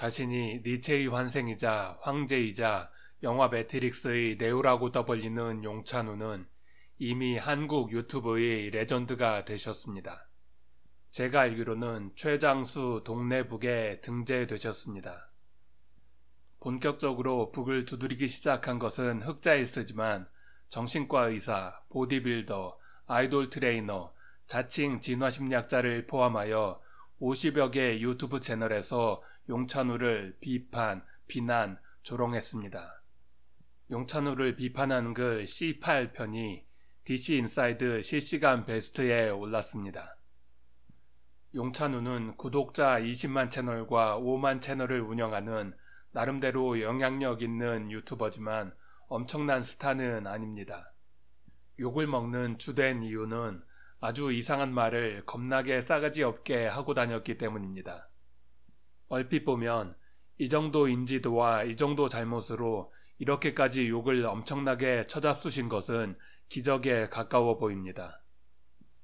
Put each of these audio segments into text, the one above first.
자신이 니체의 환생이자 황제이자 영화 매트릭스의 네오라고 떠벌리는 용찬우는 이미 한국 유튜브의 레전드가 되셨습니다. 제가 알기로는 최장수 동네북에 등재되셨습니다. 본격적으로 북을 두드리기 시작한 것은 흑자에쓰지만 정신과 의사, 보디빌더, 아이돌 트레이너, 자칭 진화심리학자를 포함하여 50여 개 유튜브 채널에서 용찬우를 비판, 비난, 조롱했습니다. 용찬우를 비판한 글 그 C8편이 DC 인사이드 실시간 베스트에 올랐습니다. 용찬우는 구독자 20만 채널과 5만 채널을 운영하는 나름대로 영향력 있는 유튜버지만 엄청난 스타는 아닙니다. 욕을 먹는 주된 이유는 아주 이상한 말을 겁나게 싸가지 없게 하고 다녔기 때문입니다. 얼핏 보면 이 정도 인지도와 이 정도 잘못으로 이렇게까지 욕을 엄청나게 쳐잡수신 것은 기적에 가까워 보입니다.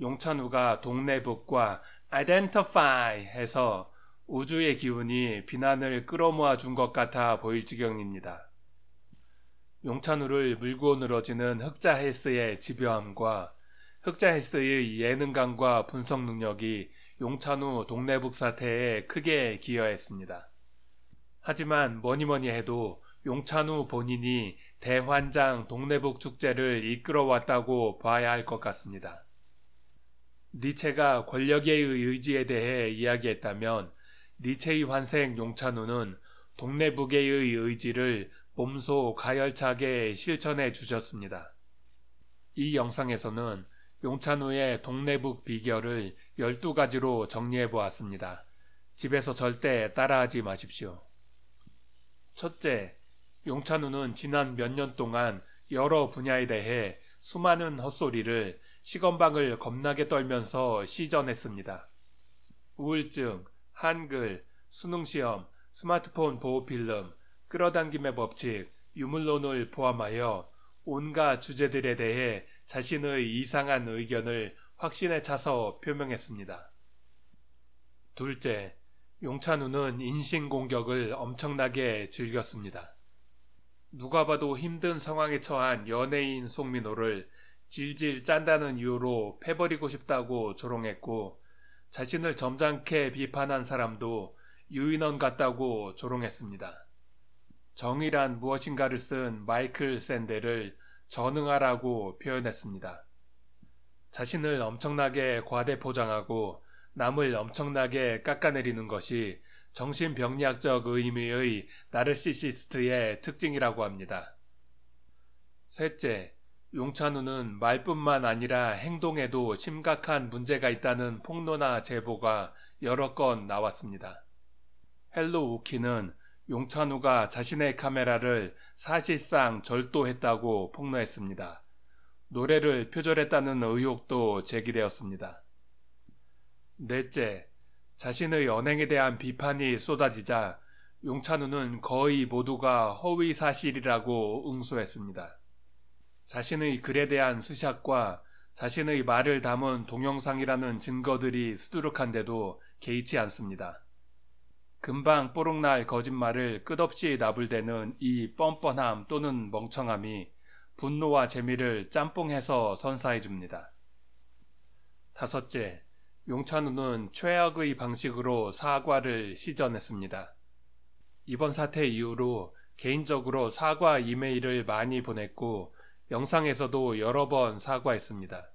용찬우가 동네 북과 identify 해서 우주의 기운이 비난을 끌어모아 준 것 같아 보일 지경입니다. 용찬우를 물고 늘어지는 흑자 헬스의 집요함과 흑자헬스의 예능감과 분석 능력이 용찬우동네북 사태에 크게 기여했습니다. 하지만 뭐니뭐니 해도 용찬우 본인이 대환장 동네북 축제를 이끌어왔다고 봐야 할 것 같습니다. 니체가 권력의 의지에 대해 이야기했다면 니체의 환생 용찬우는 동네북의 의지를 몸소 가열차게 실천해 주셨습니다. 이 영상에서는 용찬우의 동네북 비결을 12가지로 정리해 보았습니다. 집에서 절대 따라하지 마십시오. 첫째, 용찬우는 지난 몇 년 동안 여러 분야에 대해 수많은 헛소리를 시건방을 겁나게 떨면서 시전했습니다. 우울증, 한글, 수능시험, 스마트폰 보호필름, 끌어당김의 법칙, 유물론을 포함하여 온갖 주제들에 대해 자신의 이상한 의견을 확신에 차서 표명했습니다. 둘째, 용찬우는 인신공격을 엄청나게 즐겼습니다. 누가 봐도 힘든 상황에 처한 연예인 송민호를 질질 짠다는 이유로 패버리고 싶다고 조롱했고 자신을 점잖게 비판한 사람도 유인원 같다고 조롱했습니다. 정의란 무엇인가를 쓴 마이클 샌델을 전응하라고 표현했습니다. 자신을 엄청나게 과대포장하고 남을 엄청나게 깎아내리는 것이 정신병리학적 의미의 나르시시스트의 특징이라고 합니다. 셋째, 용찬우는 말뿐만 아니라 행동에도 심각한 문제가 있다는 폭로나 제보가 여러 건 나왔습니다. 헬로 우키는 용찬우가 자신의 카메라를 사실상 절도했다고 폭로했습니다. 노래를 표절했다는 의혹도 제기되었습니다. 넷째, 자신의 언행에 대한 비판이 쏟아지자 용찬우는 거의 모두가 허위 사실이라고 응수했습니다. 자신의 글에 대한 수샷과 자신의 말을 담은 동영상이라는 증거들이 수두룩한데도 개의치 않습니다. 금방 뽀록날 거짓말을 끝없이 나불대는 이 뻔뻔함 또는 멍청함이 분노와 재미를 짬뽕해서 선사해줍니다. 다섯째, 용찬우는 최악의 방식으로 사과를 시전했습니다. 이번 사태 이후로 개인적으로 사과 이메일을 많이 보냈고 영상에서도 여러 번 사과했습니다.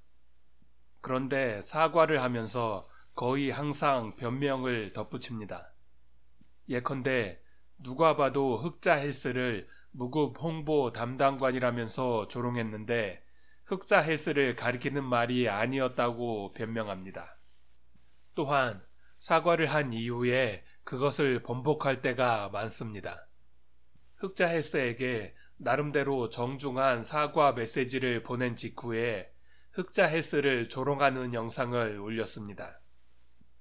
그런데 사과를 하면서 거의 항상 변명을 덧붙입니다. 예컨대 누가 봐도 흑자 헬스를 무급 홍보 담당관이라면서 조롱했는데 흑자 헬스를 가리키는 말이 아니었다고 변명합니다. 또한 사과를 한 이후에 그것을 번복할 때가 많습니다. 흑자 헬스에게 나름대로 정중한 사과 메시지를 보낸 직후에 흑자 헬스를 조롱하는 영상을 올렸습니다.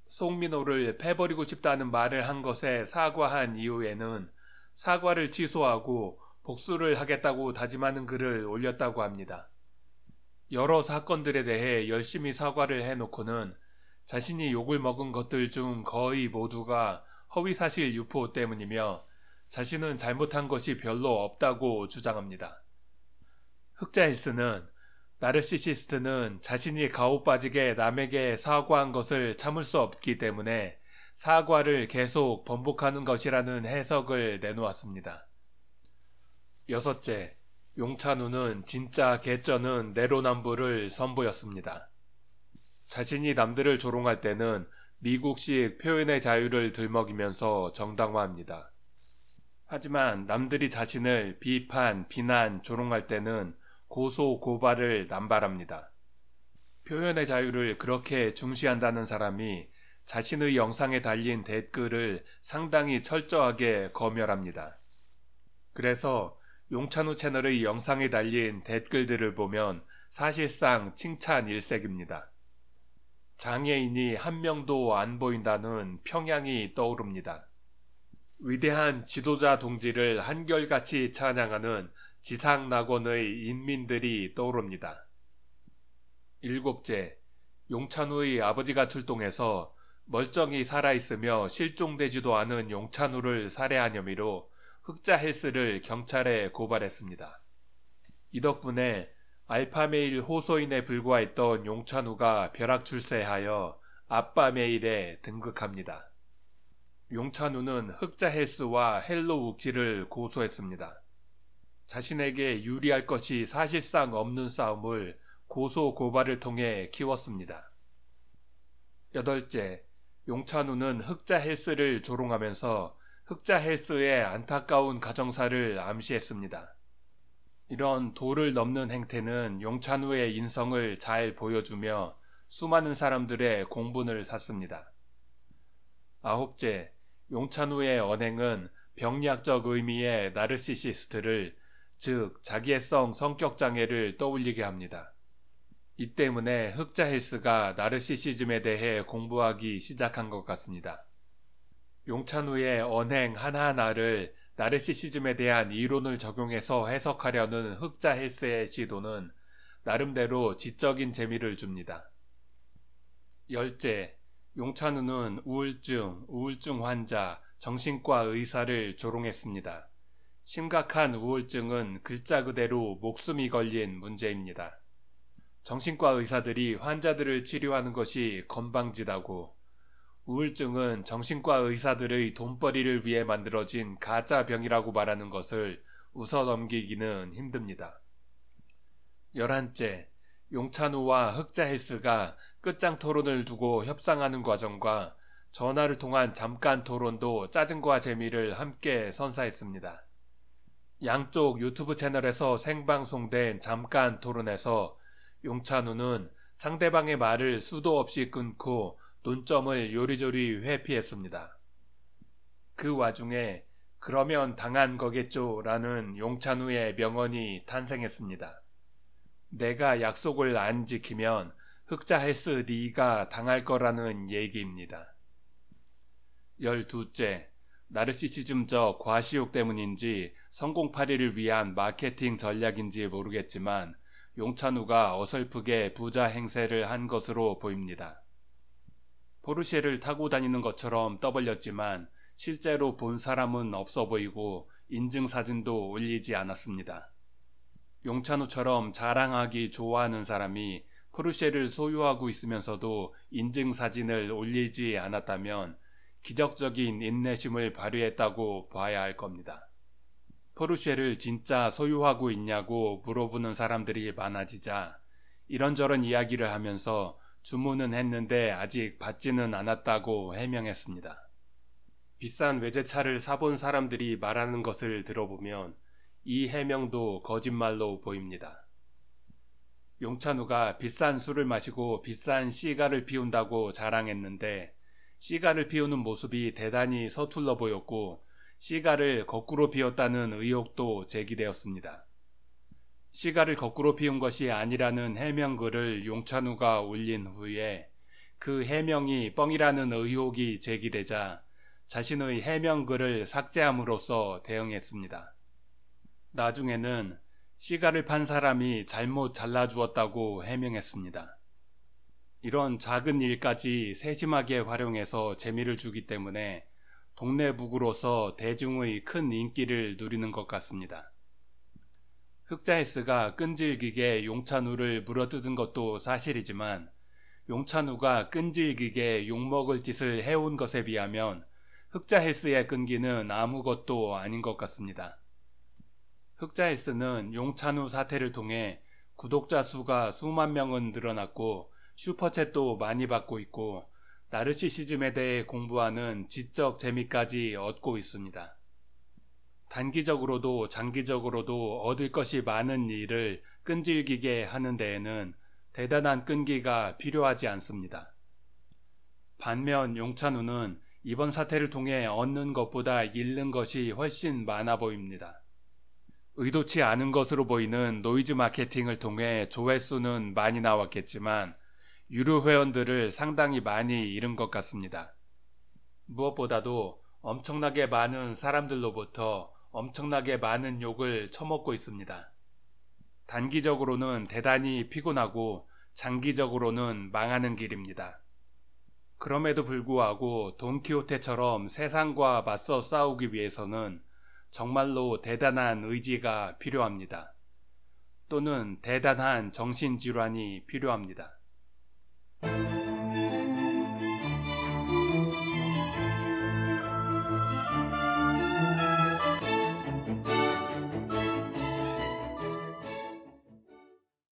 송민호를 패버리고 싶다는 말을 한 것에 사과한 이후에는 사과를 취소하고 복수를 하겠다고 다짐하는 글을 올렸다고 합니다. 여러 사건들에 대해 열심히 사과를 해놓고는 자신이 욕을 먹은 것들 중 거의 모두가 허위사실 유포 때문이며 자신은 잘못한 것이 별로 없다고 주장합니다. 흑자일스는 나르시시스트는 자신이 가오 빠지게 남에게 사과한 것을 참을 수 없기 때문에 사과를 계속 번복하는 것이라는 해석을 내놓았습니다. 여섯째, 용찬우는 진짜 개쩌는 내로남불을 선보였습니다. 자신이 남들을 조롱할 때는 미국식 표현의 자유를 들먹이면서 정당화합니다. 하지만 남들이 자신을 비판, 비난, 조롱할 때는 고소 고발을 남발합니다. 표현의 자유를 그렇게 중시한다는 사람이 자신의 영상에 달린 댓글을 상당히 철저하게 검열합니다. 그래서 용찬우 채널의 영상에 달린 댓글들을 보면 사실상 칭찬 일색입니다. 장애인이 한 명도 안 보인다는 평양이 떠오릅니다. 위대한 지도자 동지를 한결같이 찬양하는 지상 낙원의 인민들이 떠오릅니다. 일곱째, 용찬우의 아버지가 출동해서 멀쩡히 살아있으며 실종되지도 않은 용찬우를 살해한 혐의로 흑자 헬스를 경찰에 고발했습니다. 이 덕분에 알파메일 호소인에 불과했던 용찬우가 벼락 출세하여 아빠메일에 등극합니다. 용찬우는 흑자 헬스와 헬로 우키를 고소했습니다. 자신에게 유리할 것이 사실상 없는 싸움을 고소고발을 통해 키웠습니다. 여덟째, 용찬우는 흑자 헬스를 조롱하면서 흑자 헬스의 안타까운 가정사를 암시했습니다. 이런 도를 넘는 행태는 용찬우의 인성을 잘 보여주며 수많은 사람들의 공분을 샀습니다. 아홉째, 용찬우의 언행은 병리학적 의미의 나르시시스트를 즉 자기애성 성격 장애를 떠올리게 합니다. 이 때문에 흑자 헬스가 나르시시즘에 대해 공부하기 시작한 것 같습니다. 용찬우의 언행 하나하나를 나르시시즘에 대한 이론을 적용해서 해석하려는 흑자 헬스의 시도는 나름대로 지적인 재미를 줍니다. 열째, 용찬우는 우울증, 우울증 환자, 정신과 의사를 조롱했습니다. 심각한 우울증은 글자 그대로 목숨이 걸린 문제입니다. 정신과 의사들이 환자들을 치료하는 것이 건방지다고 우울증은 정신과 의사들의 돈벌이를 위해 만들어진 가짜 병이라고 말하는 것을 웃어 넘기기는 힘듭니다. 열한째, 용찬우와 흑자헬스가 끝장 토론을 두고 협상하는 과정과 전화를 통한 잠깐 토론도 짜증과 재미를 함께 선사했습니다. 양쪽 유튜브 채널에서 생방송된 잠깐 토론에서 용찬우는 상대방의 말을 수도 없이 끊고 논점을 요리조리 회피했습니다. 그 와중에 그러면 당한 거겠죠 라는 용찬우의 명언이 탄생했습니다. 내가 약속을 안 지키면 흑자 헬스 니가 당할 거라는 얘기입니다. 열두째, 나르시시즘저 과시욕 때문인지 성공팔이를 위한 마케팅 전략인지 모르겠지만 용찬우가 어설프게 부자 행세를 한 것으로 보입니다. 포르쉐를 타고 다니는 것처럼 떠벌렸지만 실제로 본 사람은 없어 보이고 인증사진도 올리지 않았습니다. 용찬우처럼 자랑하기 좋아하는 사람이 포르쉐를 소유하고 있으면서도 인증사진을 올리지 않았다면 기적적인 인내심을 발휘했다고 봐야 할 겁니다. 포르쉐를 진짜 소유하고 있냐고 물어보는 사람들이 많아지자 이런저런 이야기를 하면서 주문은 했는데 아직 받지는 않았다고 해명했습니다. 비싼 외제차를 사본 사람들이 말하는 것을 들어보면 이 해명도 거짓말로 보입니다. 용찬우가 비싼 술을 마시고 비싼 시가를 피운다고 자랑했는데 시가를 피우는 모습이 대단히 서툴러 보였고 시가를 거꾸로 피웠다는 의혹도 제기되었습니다. 시가를 거꾸로 피운 것이 아니라는 해명글을 용찬우가 올린 후에 그 해명이 뻥이라는 의혹이 제기되자 자신의 해명글을 삭제함으로써 대응했습니다. 나중에는 시가를 판 사람이 잘못 잘라주었다고 해명했습니다. 이런 작은 일까지 세심하게 활용해서 재미를 주기 때문에 동네북으로서 대중의 큰 인기를 누리는 것 같습니다. 흑자헬스가 끈질기게 용찬우를 물어뜯은 것도 사실이지만 용찬우가 끈질기게 욕먹을 짓을 해온 것에 비하면 흑자헬스의 끈기는 아무것도 아닌 것 같습니다. 흑자헬스는 용찬우 사태를 통해 구독자 수가 수만 명은 늘어났고 슈퍼챗도 많이 받고 있고 나르시시즘에 대해 공부하는 지적 재미까지 얻고 있습니다. 단기적으로도 장기적으로도 얻을 것이 많은 일을 끈질기게 하는 데에는 대단한 끈기가 필요하지 않습니다. 반면 용찬우는 이번 사태를 통해 얻는 것보다 잃는 것이 훨씬 많아 보입니다. 의도치 않은 것으로 보이는 노이즈 마케팅을 통해 조회수는 많이 나왔겠지만 유료 회원들을 상당히 많이 잃은 것 같습니다. 무엇보다도 엄청나게 많은 사람들로부터 엄청나게 많은 욕을 처먹고 있습니다. 단기적으로는 대단히 피곤하고 장기적으로는 망하는 길입니다. 그럼에도 불구하고 돈키호테처럼 세상과 맞서 싸우기 위해서는 정말로 대단한 의지가 필요합니다. 또는 대단한 정신질환이 필요합니다. Thank you.